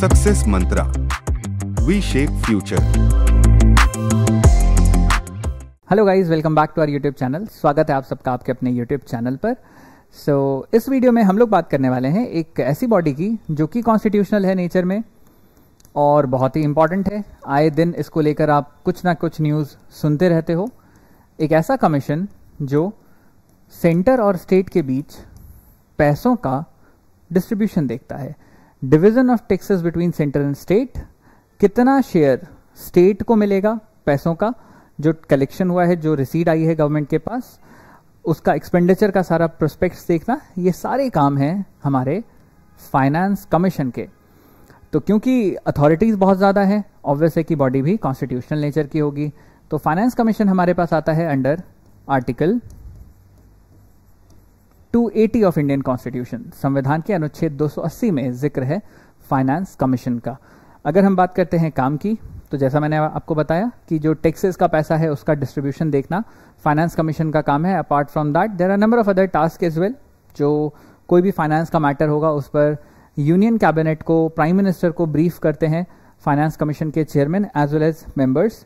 success मंत्रा we shape future hello guys welcome back to our YouTube channel स्वागत है आप सबका आपके अपने यूट्यूब चैनल पर सो so, इस वीडियो में हम लोग बात करने वाले हैं एक ऐसी बॉडी की जो कि कॉन्स्टिट्यूशनल है नेचर में और बहुत ही इंपॉर्टेंट है आए दिन इसको लेकर आप कुछ ना कुछ न्यूज़ सुनते रहते हो एक ऐसा कमीशन जो सेंटर और स्टेट के बीच पैसों का डिस्ट्रीब्यूशन देखता है division of taxes between centre and state कितना शेयर स्टेट को मिलेगा पैसों का जो कलेक्शन हुआ है जो रिसीड आई है गवर्नमेंट के पास उसका एक्सपेंडिचर का सारा प्रोस्पेक्ट देखना ये सारे काम हैं हमारे फाइनेंस कमीशन के तो क्योंकि अथॉरिटीज बहुत ज़्यादा है ऑब्वियस है कि बॉडी भी कॉन्स्टिट्यूशनल नेचर की होगी तो फाइनेंस कमीशन हमारे पास आता है under article 280 of Indian constitution संविधान के अनुच्छेद 280 में जिक्र है फाइनेंस कमीशन का अगर हम बात करते हैं काम की तो जैसा मैंने आपको बताया कि जो टैक्सेस का पैसा है उसका डिस्ट्रीब्यूशन देखना फाइनेंस कमीशन का काम है apart from that there are number of other task as well जो कोई भी फाइनेंस का मैटर होगा उस पर यूनियन कैबिनेट को प्राइम मिनिस्टर को ब्रीफ करते हैं फाइनेंस कमीशन के chairman as well as members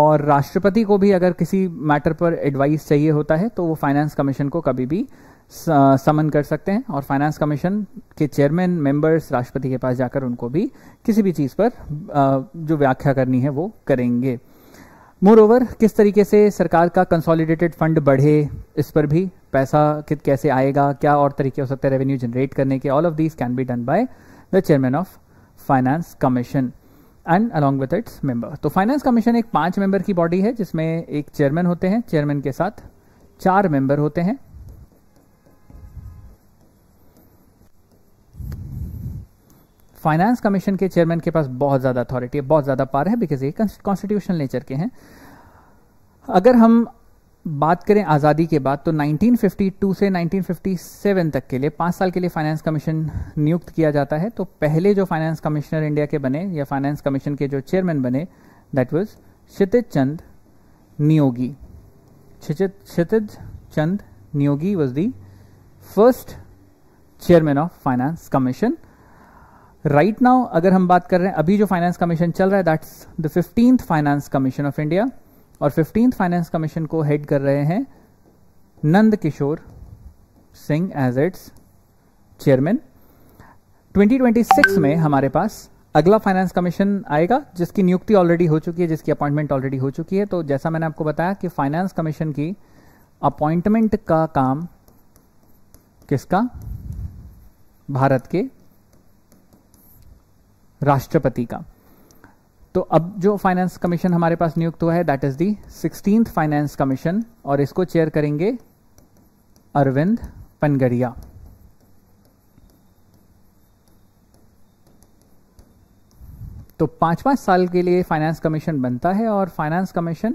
और राष्ट्रपति को भी अगर किसी मैटर पर एडवाइस चाहिए होता है तो वो फाइनेंस कमीशन को कभी भी समन कर सकते हैं और फाइनेंस कमीशन के चेयरमैन मेंबर्स राष्ट्रपति के पास जाकर उनको भी किसी भी चीज़ पर जो व्याख्या करनी है वो करेंगे मोर ओवर किस तरीके से सरकार का कंसोलिडेटेड फंड बढ़े इस पर भी पैसा कित कैसे आएगा क्या और तरीके हो सकते हैं रेवेन्यू जनरेट करने के all of these can be done by the chairman of finance commission and along with its member तो फाइनेंस कमीशन एक पांच मेंबर की बॉडी है जिसमें एक चेयरमैन होते हैं चेयरमैन के साथ चार मेंबर होते हैं फाइनेंस कमीशन के चेयरमैन के पास बहुत ज़्यादा अथॉरिटी है बहुत ज़्यादा पार है बिकॉज ये कॉन्स्टिट्यूशन नेचर के हैं अगर हम बात करें आज़ादी के बाद तो 1952 से 1957 तक के लिए पांच साल के लिए फाइनेंस कमीशन नियुक्त किया जाता है तो पहले जो फाइनेंस कमिश्नर इंडिया के बने या फाइनेंस कमीशन के जो चेयरमैन बने that was Kshitij Chand Neogy Kshitij Chand Neogy was the first chairman of finance commission right right now अगर हम बात कर रहे हैं अभी जो फाइनेंस कमीशन चल रहा है that's the fifteenth finance commission of India और फिफ्टींथ फाइनेंस कमीशन को हेड कर रहे हैं Nand Kishore Singh as its chairman 2026 में हमारे पास अगला फाइनेंस कमीशन आएगा जिसकी नियुक्ति ऑलरेडी हो चुकी है जिसकी अपॉइंटमेंट ऑलरेडी हो चुकी है तो जैसा मैंने आपको बताया कि फाइनेंस कमीशन की अपॉइंटमेंट का काम किसका भारत के राष्ट्रपति का तो अब जो फाइनेंस कमीशन हमारे पास नियुक्त हुआ है that is the sixteen finance commission और इसको चेयर करेंगे अरविंद पनगड़िया तो पांच पांच साल के लिए फाइनेंस कमीशन बनता है और फाइनेंस कमीशन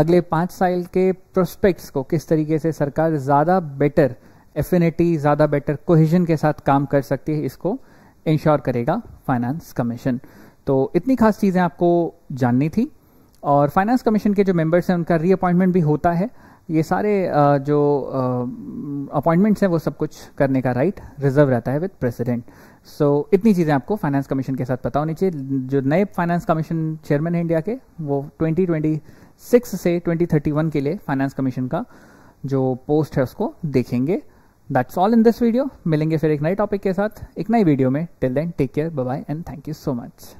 अगले पांच साल के प्रोस्पेक्ट्स को किस तरीके से सरकार ज़्यादा बेटर एफिनिटी ज़्यादा बेटर कोहिजन के साथ काम कर सकती है इसको इंश्योर करेगा फाइनेंस कमीशन तो इतनी खास चीज़ें आपको जाननी थी और फाइनेंस कमीशन के जो मेंबर्स हैं उनका रीअपॉइंटमेंट भी होता है ये सारे जो अपॉइंटमेंट्स हैं वो सब कुछ करने का राइट रिजर्व रहता है विद प्रेसिडेंट सो इतनी चीज़ें आपको फाइनेंस कमीशन के साथ पता होनी चाहिए जो नए फाइनेंस कमीशन चेयरमैन हैं इंडिया के वो 2026 से 2031 के लिए फाइनेंस कमीशन का जो पोस्ट है उसको देखेंगे that's all in this video मिलेंगे फिर एक नए टॉपिक के साथ एक नई वीडियो में till then take care bye and thank you so much